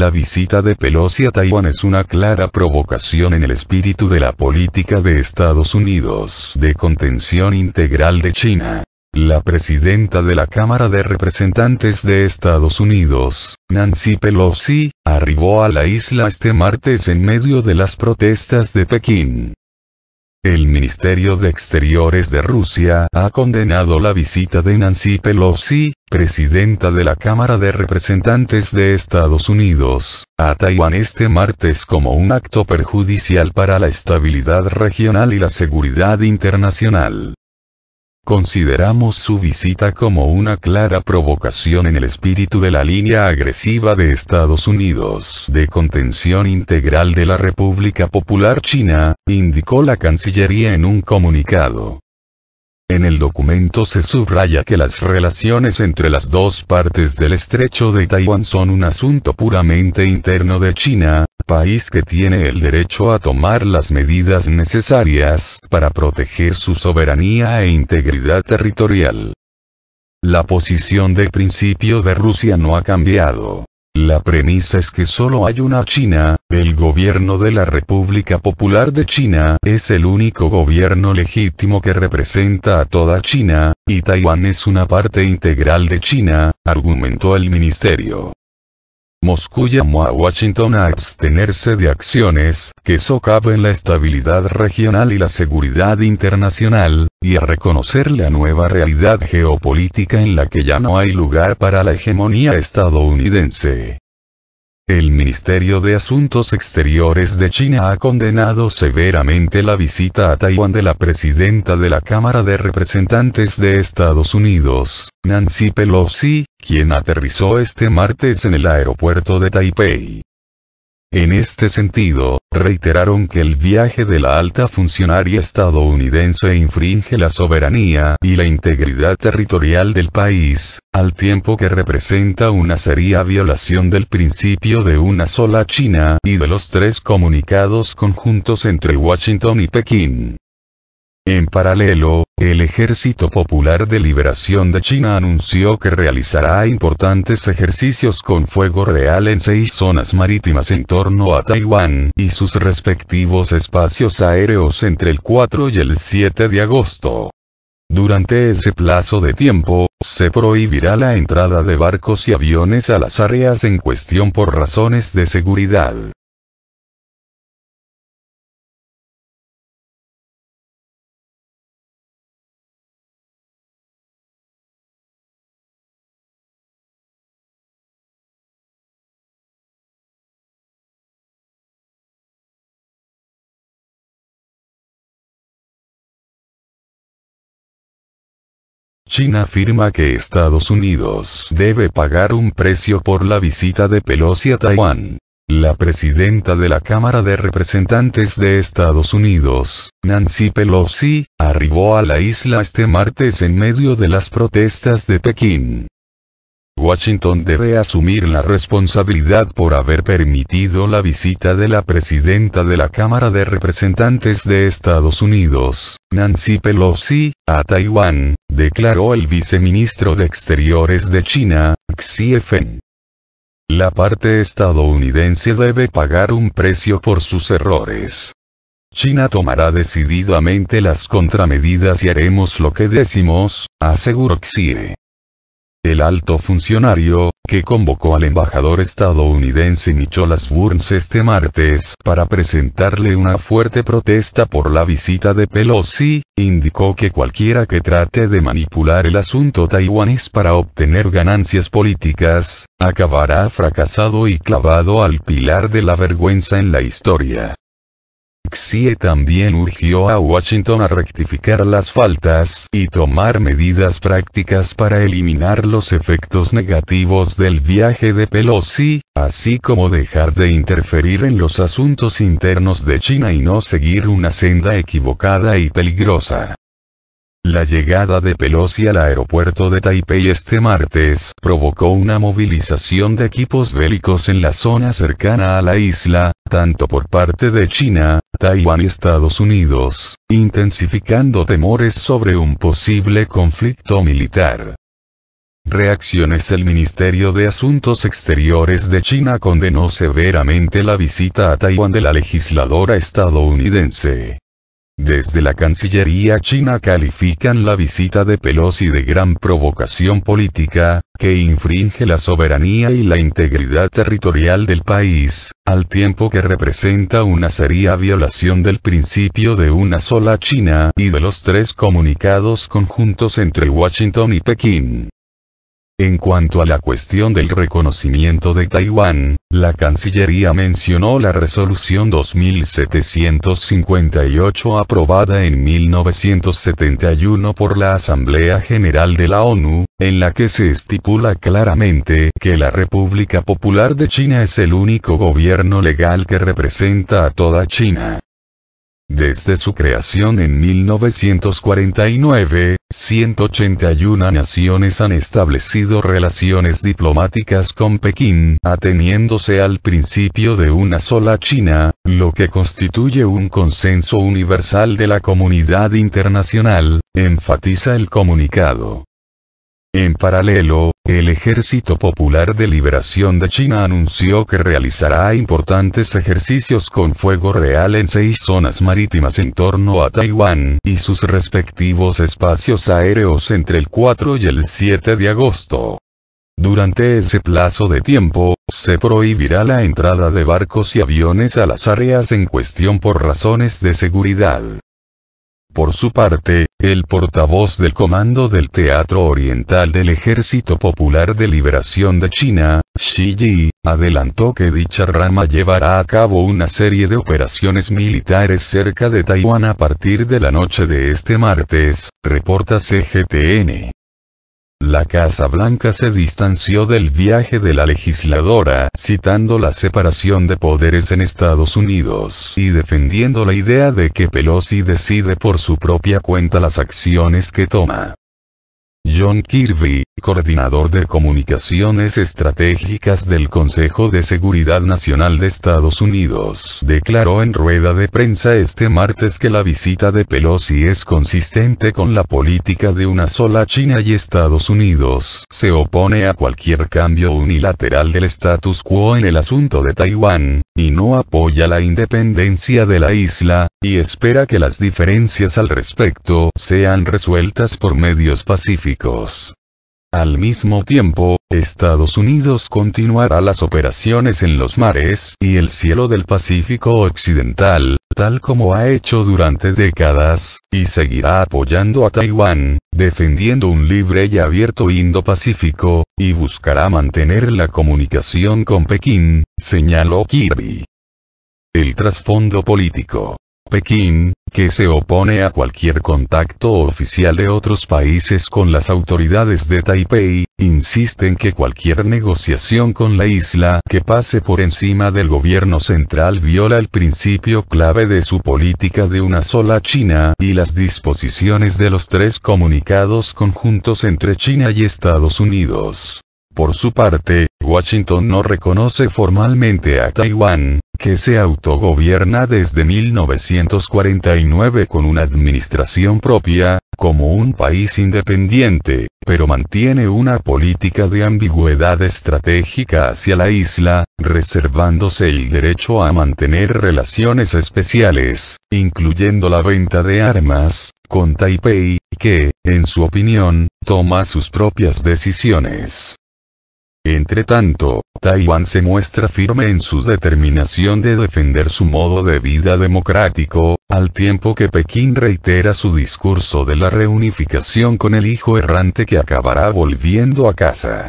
La visita de Pelosi a Taiwán es una clara provocación en el espíritu de la política de Estados Unidos de contención integral de China. La presidenta de la Cámara de Representantes de Estados Unidos, Nancy Pelosi, arribó a la isla este martes en medio de las protestas de Pekín. El Ministerio de Exteriores de Rusia ha condenado la visita de Nancy Pelosi, presidenta de la Cámara de Representantes de Estados Unidos, a Taiwán este martes como un acto perjudicial para la estabilidad regional y la seguridad internacional. Consideramos su visita como una clara provocación en el espíritu de la línea agresiva de Estados Unidos de contención integral de la República Popular China, indicó la Cancillería en un comunicado. En el documento se subraya que las relaciones entre las dos partes del estrecho de Taiwán son un asunto puramente interno de China, país que tiene el derecho a tomar las medidas necesarias para proteger su soberanía e integridad territorial. La posición de principio de Rusia no ha cambiado. La premisa es que solo hay una China, el gobierno de la República Popular de China es el único gobierno legítimo que representa a toda China, y Taiwán es una parte integral de China, argumentó el ministerio. Moscú llamó a Washington a abstenerse de acciones que socaven la estabilidad regional y la seguridad internacional, y a reconocer la nueva realidad geopolítica en la que ya no hay lugar para la hegemonía estadounidense. El Ministerio de Asuntos Exteriores de China ha condenado severamente la visita a Taiwán de la presidenta de la Cámara de Representantes de Estados Unidos, Nancy Pelosi, quien aterrizó este martes en el aeropuerto de Taipei. En este sentido, reiteraron que el viaje de la alta funcionaria estadounidense infringe la soberanía y la integridad territorial del país, al tiempo que representa una seria violación del principio de una sola China y de los tres comunicados conjuntos entre Washington y Pekín. En paralelo, el Ejército Popular de Liberación de China anunció que realizará importantes ejercicios con fuego real en seis zonas marítimas en torno a Taiwán y sus respectivos espacios aéreos entre el 4 y el 7 de agosto. Durante ese plazo de tiempo, se prohibirá la entrada de barcos y aviones a las áreas en cuestión por razones de seguridad. China afirma que Estados Unidos debe pagar un precio por la visita de Pelosi a Taiwán. La presidenta de la Cámara de Representantes de Estados Unidos, Nancy Pelosi, arribó a la isla este martes en medio de las protestas de Pekín. Washington debe asumir la responsabilidad por haber permitido la visita de la presidenta de la Cámara de Representantes de Estados Unidos, Nancy Pelosi, a Taiwán, declaró el viceministro de Exteriores de China, Xi Feng. La parte estadounidense debe pagar un precio por sus errores. China tomará decididamente las contramedidas y haremos lo que decimos, aseguró Xie. El alto funcionario, que convocó al embajador estadounidense Nicholas Burns este martes para presentarle una fuerte protesta por la visita de Pelosi, indicó que cualquiera que trate de manipular el asunto taiwanés para obtener ganancias políticas, acabará fracasado y clavado al pilar de la vergüenza en la historia. Xie también urgió a Washington a rectificar las faltas y tomar medidas prácticas para eliminar los efectos negativos del viaje de Pelosi, así como dejar de interferir en los asuntos internos de China y no seguir una senda equivocada y peligrosa. La llegada de Pelosi al aeropuerto de Taipei este martes provocó una movilización de equipos bélicos en la zona cercana a la isla, tanto por parte de China, Taiwán y Estados Unidos, intensificando temores sobre un posible conflicto militar. Reacciones El Ministerio de Asuntos Exteriores de China condenó severamente la visita a Taiwán de la legisladora estadounidense. Desde la Cancillería china califican la visita de Pelosi de gran provocación política, que infringe la soberanía y la integridad territorial del país, al tiempo que representa una seria violación del principio de una sola China y de los tres comunicados conjuntos entre Washington y Pekín. En cuanto a la cuestión del reconocimiento de Taiwán, la Cancillería mencionó la resolución 2758 aprobada en 1971 por la Asamblea General de la ONU, en la que se estipula claramente que la República Popular de China es el único gobierno legal que representa a toda China. Desde su creación en 1949, 181 naciones han establecido relaciones diplomáticas con Pekín, ateniéndose al principio de una sola China, lo que constituye un consenso universal de la comunidad internacional, enfatiza el comunicado. En paralelo, el Ejército Popular de Liberación de China anunció que realizará importantes ejercicios con fuego real en seis zonas marítimas en torno a Taiwán y sus respectivos espacios aéreos entre el 4 y el 7 de agosto. Durante ese plazo de tiempo, se prohibirá la entrada de barcos y aviones a las áreas en cuestión por razones de seguridad. Por su parte, el portavoz del Comando del Teatro Oriental del Ejército Popular de Liberación de China, Xi Ji, adelantó que dicha rama llevará a cabo una serie de operaciones militares cerca de Taiwán a partir de la noche de este martes, reporta CGTN. La Casa Blanca se distanció del viaje de la legisladora, citando la separación de poderes en Estados Unidos y defendiendo la idea de que Pelosi decide por su propia cuenta las acciones que toma. John Kirby, coordinador de comunicaciones estratégicas del Consejo de Seguridad Nacional de Estados Unidos, declaró en rueda de prensa este martes que la visita de Pelosi es consistente con la política de una sola China y Estados Unidos se opone a cualquier cambio unilateral del status quo en el asunto de Taiwán, y no apoya la independencia de la isla, y espera que las diferencias al respecto sean resueltas por medios pacíficos. Al mismo tiempo, Estados Unidos continuará las operaciones en los mares y el cielo del Pacífico Occidental, tal como ha hecho durante décadas, y seguirá apoyando a Taiwán, defendiendo un libre y abierto Indo-Pacífico, y buscará mantener la comunicación con Pekín, señaló Kirby. El trasfondo político Pekín, que se opone a cualquier contacto oficial de otros países con las autoridades de Taipei, insiste en que cualquier negociación con la isla que pase por encima del gobierno central viola el principio clave de su política de una sola China y las disposiciones de los tres comunicados conjuntos entre China y Estados Unidos. Por su parte, Washington no reconoce formalmente a Taiwán, que se autogobierna desde 1949 con una administración propia, como un país independiente, pero mantiene una política de ambigüedad estratégica hacia la isla, reservándose el derecho a mantener relaciones especiales, incluyendo la venta de armas, con Taipei, que, en su opinión, toma sus propias decisiones. Entre tanto, Taiwán se muestra firme en su determinación de defender su modo de vida democrático, al tiempo que Pekín reitera su discurso de la reunificación con el hijo errante que acabará volviendo a casa.